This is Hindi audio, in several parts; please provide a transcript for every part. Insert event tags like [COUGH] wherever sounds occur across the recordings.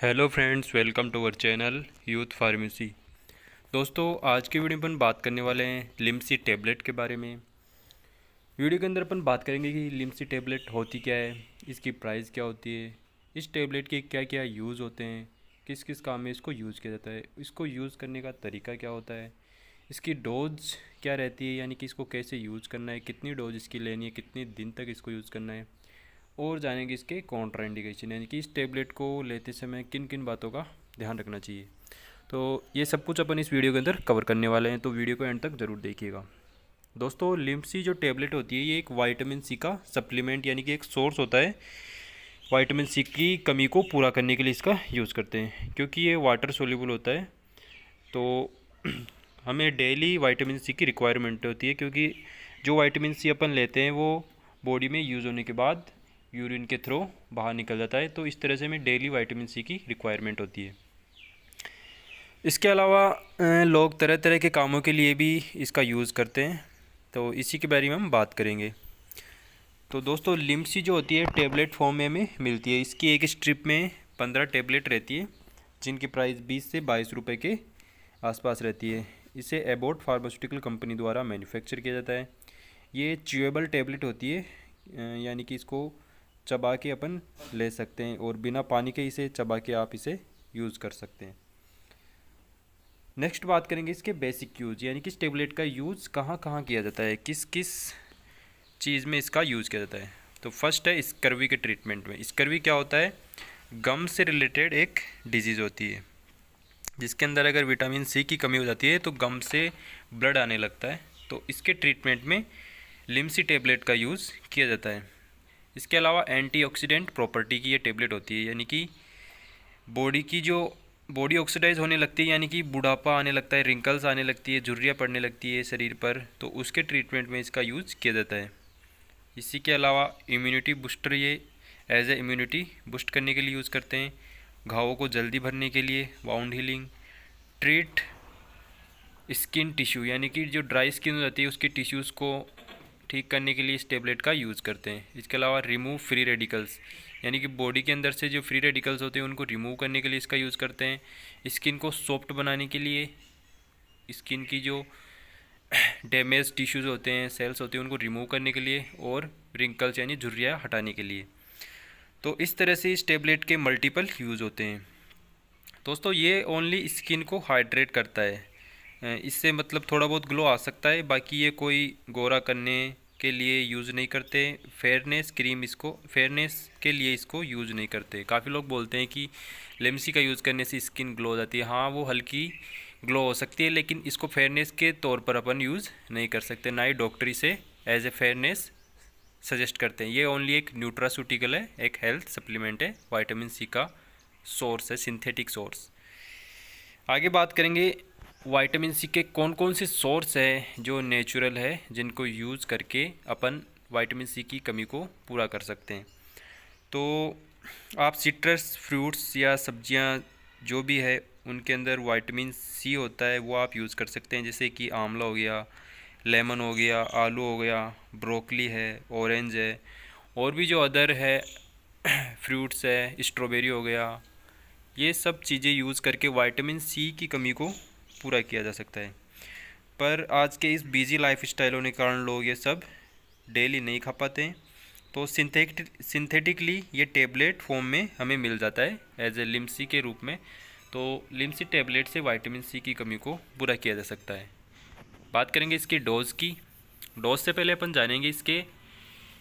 hello friends welcome to our channel youth pharmacy दोस्तों आज के वीडियो में अपन बात करने वाले हैं लिम्सी टेबलेट के बारे में वीडियो के अंदर अपन बात करेंगे कि लिम्सी टेबलेट होती क्या है इसकी प्राइस क्या होती है इस टेबलेट के क्या क्या यूज़ होते हैं किस किस काम में इसको यूज़ किया जाता है इसको यूज़ करने का तरीका क्या होता है इसकी डोज क्या रहती है यानी कि इसको कैसे यूज़ करना है कितनी डोज इसकी लेनी है कितने दिन तक इसको यूज़ करना है और जानेंगे इसके कॉन्ट्राइंडिकेशन यानी कि इस टेबलेट को लेते समय किन किन बातों का ध्यान रखना चाहिए तो ये सब कुछ अपन इस वीडियो के अंदर कवर करने वाले हैं तो वीडियो को एंड तक ज़रूर देखिएगा दोस्तों लिम्सी जो टेबलेट होती है ये एक वाइटामिन सी का सप्लीमेंट यानी कि एक सोर्स होता है वाइटामिन सी की कमी को पूरा करने के लिए इसका यूज़ करते हैं क्योंकि ये वाटर सोल्यूबल होता है तो [CLEARS THROAT] हमें डेली वाइटामिन सी की रिक्वायरमेंट होती है क्योंकि जो वाइटामिन सी अपन लेते हैं वो बॉडी में यूज़ होने के बाद यूरिन के थ्रू बाहर निकल जाता है तो इस तरह से हमें डेली वाइटामिन सी की रिक्वायरमेंट होती है इसके अलावा लोग तरह तरह के कामों के लिए भी इसका यूज़ करते हैं तो इसी के बारे में हम बात करेंगे तो दोस्तों लिम्सी जो होती है टेबलेट फॉर्म में हमें मिलती है इसकी एक स्ट्रिप में पंद्रह टेबलेट रहती है जिनकी प्राइस बीस से बाईस रुपये के आसपास रहती है इसे एबोट फार्मास्यूटिकल कंपनी द्वारा मैन्युफैक्चर किया जाता है ये च्यूएबल टेबलेट होती है यानी कि इसको चबा के अपन ले सकते हैं और बिना पानी के इसे चबा के आप इसे यूज़ कर सकते हैं नेक्स्ट बात करेंगे इसके बेसिक यूज़ यानी कि इस टेबलेट का यूज़ कहाँ कहाँ किया जाता है किस किस चीज़ में इसका यूज़ किया जाता है तो फर्स्ट है स्कर्वी के ट्रीटमेंट में स्कर्वी क्या होता है गम से रिलेटेड एक डिजीज़ होती है जिसके अंदर अगर विटामिन सी की कमी हो जाती है तो गम से ब्लड आने लगता है तो इसके ट्रीटमेंट में लिम्सी टेबलेट का यूज़ किया जाता है इसके अलावा एंटीऑक्सीडेंट प्रॉपर्टी की ये टेबलेट होती है यानी कि बॉडी की जो बॉडी ऑक्सीडाइज होने लगती है यानी कि बुढ़ापा आने लगता है रिंकल्स आने लगती है झुर्रियाँ पड़ने लगती है शरीर पर तो उसके ट्रीटमेंट में इसका यूज़ किया जाता है इसी के अलावा इम्यूनिटी बूस्टर ये एज ए इम्यूनिटी बूस्ट करने के लिए यूज़ करते हैं घावों को जल्दी भरने के लिए wound healing treat skin tissue यानी कि जो ड्राई स्किन हो जाती है उसके टिश्यूज़ को ठीक करने के लिए इस टेबलेट का यूज़ करते हैं इसके अलावा रिमूव फ्री रेडिकल्स यानी कि बॉडी के अंदर से जो फ्री रेडिकल्स होते हैं उनको रिमूव करने के लिए इसका यूज़ करते हैं स्किन को सॉफ्ट बनाने के लिए स्किन की जो डैमेज [CLEARS THROAT] टिश्यूज़ होते हैं सेल्स होते हैं उनको रिमूव करने के लिए और रिंकल्स यानी झुर्रिया हटाने के लिए तो इस तरह से इस टेबलेट के मल्टीपल यूज़ होते हैं दोस्तों ये ओनली स्किन को हाइड्रेट करता है इससे मतलब थोड़ा बहुत ग्लो आ सकता है बाकी ये कोई गोरा करने के लिए यूज़ नहीं करते फेयरनेस क्रीम इसको फेयरनेस के लिए इसको यूज़ नहीं करते काफ़ी लोग बोलते हैं कि लेमसी का यूज़ करने से स्किन ग्लो हो जाती है हाँ वो हल्की ग्लो हो सकती है लेकिन इसको फेयरनेस के तौर पर अपन यूज़ नहीं कर सकते ना ही डॉक्टरी से एज ए फेयरनेस सजेस्ट करते हैं ये ओनली एक न्यूट्रासूटिकल है एक हेल्थ सप्लीमेंट है वाइटामिन सी का सोर्स है सिंथेटिक सोर्स आगे बात करेंगे वाइटामिन सी के कौन कौन से सोर्स है जो नेचुरल है जिनको यूज़ करके अपन वाइटामिन सी की कमी को पूरा कर सकते हैं तो आप सिट्रस फ्रूट्स या सब्जियां जो भी है उनके अंदर वाइटामिन सी होता है वो आप यूज़ कर सकते हैं जैसे कि आंवला हो गया लेमन हो गया आलू हो गया ब्रोकली है ऑरेंज है और भी जो अदर है फ्रूट्स [CLEARS THROAT] है स्ट्रॉबेरी हो गया ये सब चीज़ें यूज़ करके वाइटामिन सी की कमी को पूरा किया जा सकता है पर आज के इस बिजी लाइफ स्टाइल होने के कारण लोग ये सब डेली नहीं खा पाते हैं तो सिंथेटिक सिंथेटिकली ये टेबलेट फॉर्म में हमें मिल जाता है एज ए लिम्सी के रूप में तो लिम्सी टेबलेट से वाइटामिन सी की कमी को पूरा किया जा सकता है बात करेंगे इसकी डोज़ की डोज से पहले अपन जानेंगे इसके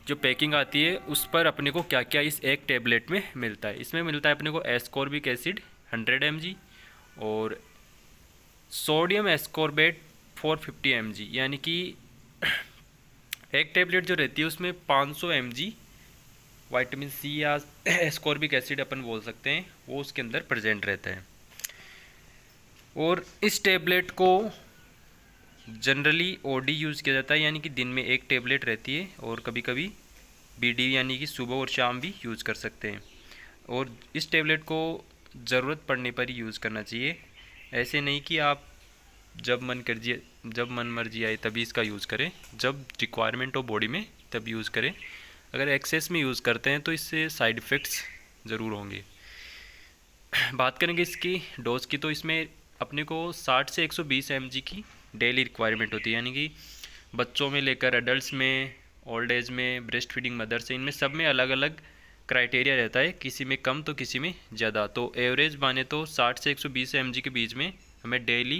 जो पैकिंग आती है उस पर अपने को क्या क्या इस एक टेबलेट में मिलता है इसमें मिलता है अपने को एस्कॉर्बिक एसिड 100 एम और सोडियम एस्कोरबेट 450 फिफ्टी यानी कि एक टेबलेट जो रहती है उसमें 500 सौ एम वाइटामिन सी या एस्कॉर्बिक एसिड अपन बोल सकते हैं वो उसके अंदर प्रेजेंट रहता है और इस टेबलेट को जनरली ओडी यूज़ किया जाता है यानी कि दिन में एक टेबलेट रहती है और कभी कभी बीडी यानी कि सुबह और शाम भी यूज़ कर सकते हैं और इस टेबलेट को ज़रूरत पड़ने पर ही यूज़ करना चाहिए ऐसे नहीं कि आप जब मन कर जब मन मर्जी आए तभी इसका यूज़ करें जब रिक्वायरमेंट हो बॉडी में तब यूज़ करें अगर एक्सेस में यूज़ करते हैं तो इससे साइड इफ़ेक्ट्स ज़रूर होंगे [CLEARS THROAT] बात करेंगे इसकी डोज की तो इसमें अपने को 60 से 120 सौ की डेली रिक्वायरमेंट होती है यानी कि बच्चों में लेकर एडल्ट्स में ओल्ड एज में ब्रेस्ट फीडिंग मदर से इनमें सब में अलग अलग क्राइटेरिया रहता है किसी में कम तो किसी में ज़्यादा तो एवरेज माने तो 60 से 120 सौ के बीच में हमें डेली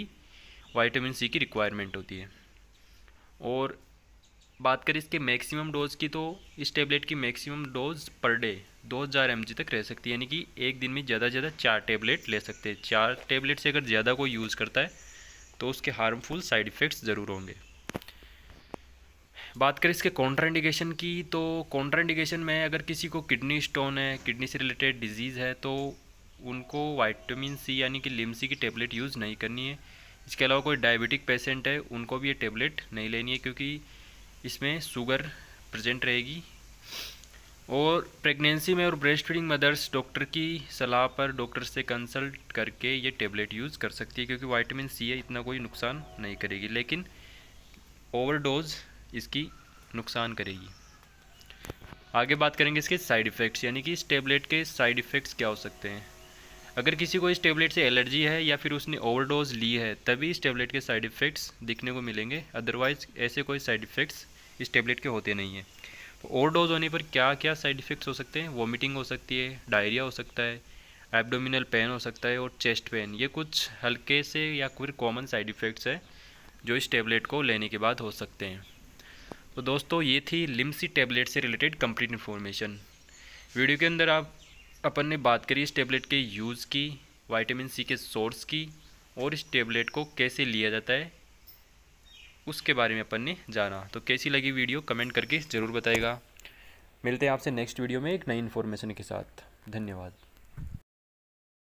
वाइटामिन सी की रिक्वायरमेंट होती है और बात करें इसके मैक्सिमम डोज की तो इस टेबलेट की मैक्सिमम डोज पर डे दो हज़ार एम तक रह सकती है यानी कि एक दिन में ज़्यादा से ज़्यादा चार टेबलेट ले सकते हैं चार टेबलेट से अगर ज़्यादा कोई यूज़ करता है तो उसके हार्मफुल साइड इफ़ेक्ट्स ज़रूर होंगे बात करें इसके कॉन्ट्राइंडिकेशन की तो कॉन्ट्राइंडिकेशन में अगर किसी को किडनी स्टोन है किडनी से रिलेटेड डिजीज़ है तो उनको वाइटमिन सी यानी कि लिमसी की टेबलेट यूज़ नहीं करनी है इसके अलावा कोई डायबिटिक पेशेंट है उनको भी ये टेबलेट नहीं लेनी है क्योंकि इसमें शुगर प्रजेंट रहेगी और प्रेगनेंसी में और ब्रेस्ट फीडिंग मदर्स डॉक्टर की सलाह पर डॉक्टर से कंसल्ट करके ये टेबलेट यूज़ कर सकती है क्योंकि वाइटमिन सी है इतना कोई नुकसान नहीं करेगी लेकिन ओवरडोज़ इसकी नुकसान करेगी आगे बात करेंगे इसके साइड इफ़ेक्ट्स यानी कि इस टेबलेट के साइड इफ़ेक्ट्स क्या हो सकते हैं अगर किसी को इस टेबलेट से एलर्जी है या फिर उसने ओवरडोज ली है तभी इस टेबलेट के साइड इफ़ेक्ट्स दिखने को मिलेंगे अदरवाइज़ ऐसे कोई साइड इफ़ेक्ट्स इस टेबलेट के होते नहीं हैं तो ओवरडोज होने पर क्या क्या साइड इफ़ेक्ट्स हो सकते हैं वॉमिटिंग हो सकती है डायरिया हो सकता है एब्डोमिनल पेन हो सकता है और चेस्ट पेन ये कुछ हल्के से या फिर कॉमन साइड इफ़ेक्ट्स है जो इस टेबलेट को लेने के बाद हो सकते हैं तो दोस्तों ये थी लिम्सी टैबलेट से रिलेटेड कंप्लीट इन्फॉर्मेशन वीडियो के अंदर आप अपन ने बात करी इस टैबलेट के यूज़ की वाइटामिन सी के सोर्स की और इस टैबलेट को कैसे लिया जाता है उसके बारे में अपन ने जाना तो कैसी लगी वीडियो कमेंट करके ज़रूर बताएगा मिलते हैं आपसे नेक्स्ट वीडियो में एक नई इन्फॉर्मेशन के साथ धन्यवाद